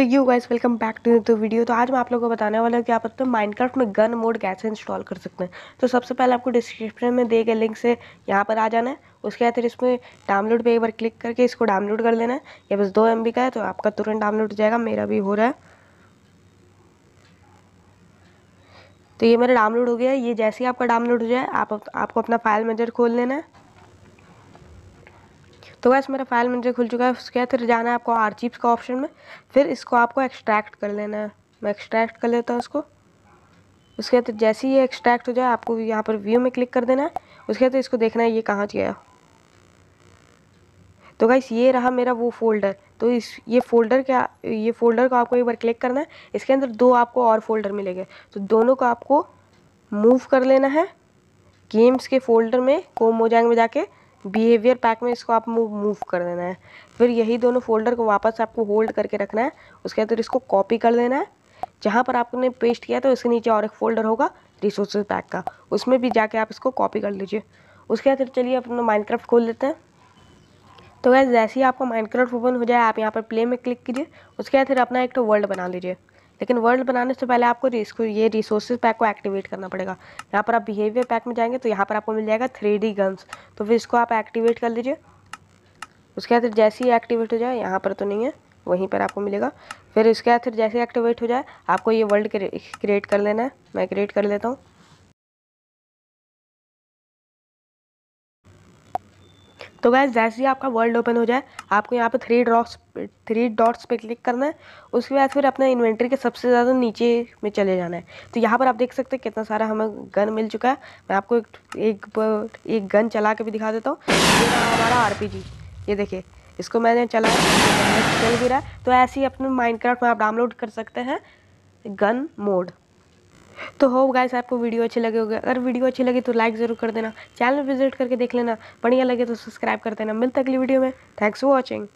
तो you guys welcome back to the video तो आज मैं आप लोगों को बताने वाला हूँ कि आप अपने माइनक्राफ्ट में गन मोड कैसे इंस्टॉल कर सकते हैं तो सबसे पहले आपको डिस्क्रिप्शन में दिए गए लिंक से यहाँ पर आ जाना है उसके बाद फिर इसमें डाउनलोड पे एक बार क्लिक करके इसको डाउनलोड कर लेना है या बस दो एम का है तो आपका तुरंत डाउनलोड हो जाएगा मेरा भी हो रहा है तो ये मेरा डाउनलोड हो गया है ये जैसे ही आपका डाउनलोड हो जाए आप आपको अपना फाइल मैनेजर खोल लेना है तो गैस मेरा फाइल मैनेजर खुल चुका है उसके बाद फिर जाना है आपको आर चिप्स का ऑप्शन में फिर इसको आपको एक्सट्रैक्ट कर लेना है मैं एक्सट्रैक्ट कर लेता हूँ उसको उसके बाद जैसे ही ये एक्सट्रैक्ट हो जाए आपको यहाँ पर व्यू में क्लिक कर देना है उसके बाद इसको देखना है ये कहाँ गया तो गाइस ये रहा मेरा वो फोल्डर तो इस ये फोल्डर क्या ये फोल्डर को आपको एक बार क्लिक करना है इसके अंदर दो आपको और फोल्डर मिलेंगे तो दोनों को आपको मूव कर लेना है गेम्स के फोल्डर में कोम में जाके बिहेवियर पैक में इसको आप मूव मूव कर देना है फिर यही दोनों फोल्डर को वापस आपको होल्ड करके रखना है उसके अंदर इसको कॉपी कर देना है जहाँ पर आपने पेस्ट किया तो उसके नीचे और एक फोल्डर होगा रिसोर्सेज पैक का उसमें भी जाके आप इसको कॉपी कर लीजिए उसके फिर चलिए अपना माइनक्राफ्ट खोल लेते हैं तो वैसे जैसे ही आपका माइनक्राफ्ट ओपन हो जाए आप यहाँ पर प्ले में क्लिक कीजिए उसके बाद फिर अपना एक तो वर्ल्ड बना लीजिए लेकिन वर्ल्ड बनाने से पहले आपको इसको ये रिसोर्सेज पैक को एक्टिवेट करना पड़ेगा यहाँ पर आप बिहेवियर पैक में जाएंगे तो यहाँ पर आपको मिल जाएगा थ्री डी गन्स तो फिर इसको आप एक्टिवेट कर लीजिए उसके बाद जैसे ही एक्टिवेट हो जाए यहाँ पर तो नहीं है वहीं पर आपको मिलेगा फिर इसके बाद फिर जैसे एक्टिवेट हो जाए आपको ये वर्ल्ड क्रिएट कर लेना है मैं क्रिएट कर लेता हूँ तो गैस जैसे ही आपका वर्ल्ड ओपन हो जाए आपको यहाँ पे थ्री ड्रॉप्स थ्री डॉट्स पे क्लिक करना है उसके बाद फिर अपने इन्वेंट्री के सबसे ज़्यादा नीचे में चले जाना है तो यहाँ पर आप देख सकते हैं कितना सारा हमें गन मिल चुका है मैं आपको एक एक, एक गन चला के भी दिखा देता हूँ हमारा आर ये देखिए इसको मैंने चलाया चल भी रहा है तो ऐसे ही अपने माइंड में आप डाउनलोड कर सकते हैं गन मोड तो हो गाइस आपको वीडियो अच्छी लगे होगी अगर वीडियो अच्छी लगी तो लाइक ज़रूर कर देना चैनल विजिट करके देख लेना बढ़िया लगे तो सब्सक्राइब कर देना मिलता अगली वीडियो में थैंक्स फॉर वॉचिंग